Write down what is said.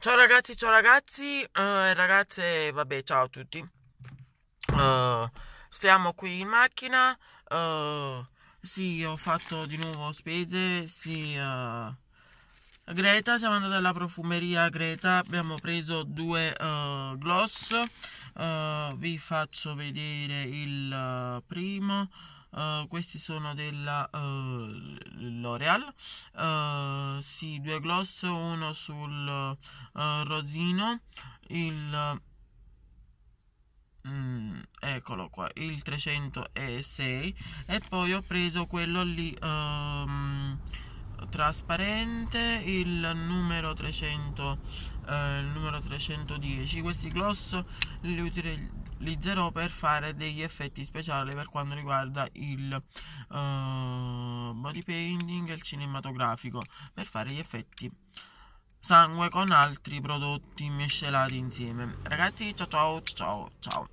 Ciao ragazzi, ciao ragazzi, uh, ragazze, vabbè, ciao a tutti. Uh, stiamo qui in macchina. Uh, sì, ho fatto di nuovo spese. Sì, uh, Greta, siamo andati alla profumeria Greta. Abbiamo preso due gloss. vi faccio vedere il primo. Eh, questi sono della uh, L'Oreal uh, sì, due gloss uno sul rosino il Mm, eccolo qua il 306 e poi ho preso quello lì um, trasparente il numero 300 eh, il numero 310 questi gloss li, utilizzo utilizzerò per fare degli effetti speciali per quanto riguarda il uh, body painting e il cinematografico per fare gli effetti sangue con altri prodotti miscelati insieme ragazzi ciao ciao ciao ciao